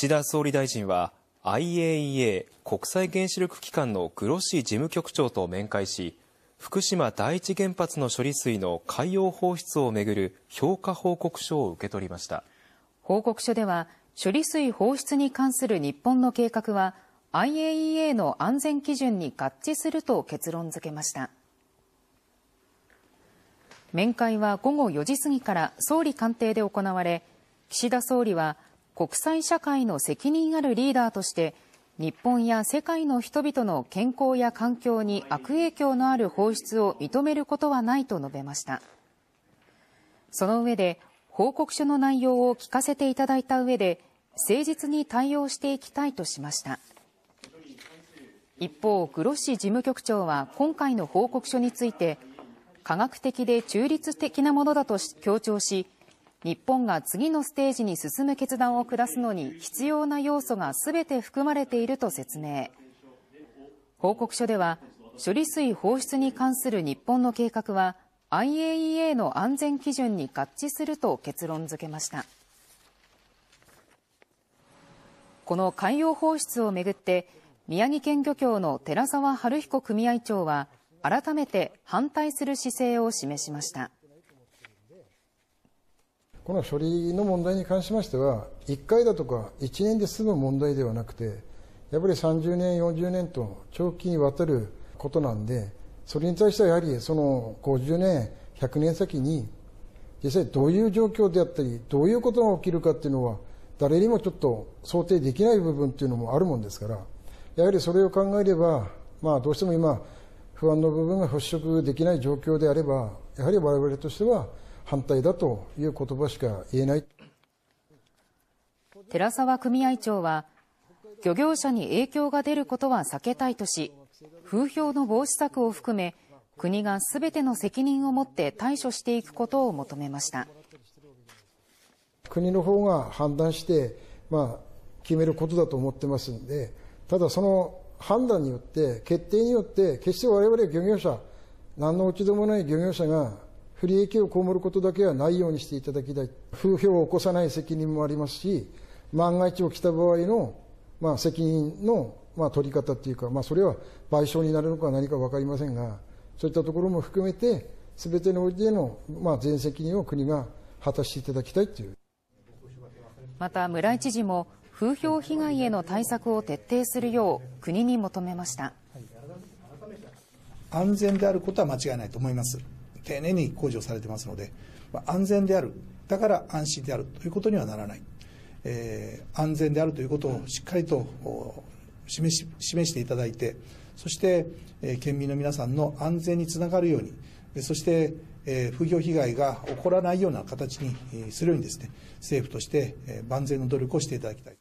岸田総理大臣は IAEA= 国際原子力機関のグロッシ事務局長と面会し、福島第一原発の処理水の海洋放出をめぐる評価報告書を受け取りました。報告書では、処理水放出に関する日本の計画は、IAEA の安全基準に合致すると結論付けました。面会は午後4時過ぎから総理官邸で行われ、岸田総理は、国際社会の責任あるリーダーとして日本や世界の人々の健康や環境に悪影響のある放出を認めることはないと述べましたその上で報告書の内容を聞かせていただいた上で誠実に対応していきたいとしました一方グロッシ事務局長は今回の報告書について科学的で中立的なものだと強調し日本が次のステージに進む決断を下すのに必要な要素がすべて含まれていると説明報告書では処理水放出に関する日本の計画は IAEA の安全基準に合致すると結論付けましたこの海洋放出をめぐって宮城県漁協の寺沢春彦組合長は改めて反対する姿勢を示しましたこの処理の問題に関しましては1回だとか1年で済む問題ではなくてやっぱり30年40年と長期にわたることなんでそれに対してはやはりその50年100年先に実際どういう状況であったりどういうことが起きるかっていうのは誰にもちょっと想定できない部分っていうのもあるもんですからやはりそれを考えれば、まあ、どうしても今不安の部分が払拭できない状況であればやはり我々としては反対だという言葉しか言えない寺沢組合長は漁業者に影響が出ることは避けたいとし風評の防止策を含め国がすべての責任を持って対処していくことを求めました国の方が判断して、まあ、決めることだと思ってますんでただその判断によって決定によって決して我々漁業者何の落ち度もない漁業者が不利益を被ることだけはないようにしていただきたい、風評を起こさない責任もありますし、万が一起きた場合の、まあ、責任の、まあ、取り方っていうか、まあ、それは賠償になるのか何か分かりませんが、そういったところも含めて、すべてのおいての、まあ、全責任を国が果たしていただきたいという。また村井知事も風評被害への対策を徹底するよう国に求めました安全であることは間違いないと思います。丁寧に工事をされてますので、まあ、安全である、だから安心であるということにはならない、えー、安全であるということをしっかりと示し示していただいて、そして、えー、県民の皆さんの安全につながるように、そして、えー、風評被害が起こらないような形にするようにですね、政府として、えー、万全の努力をしていただきたい。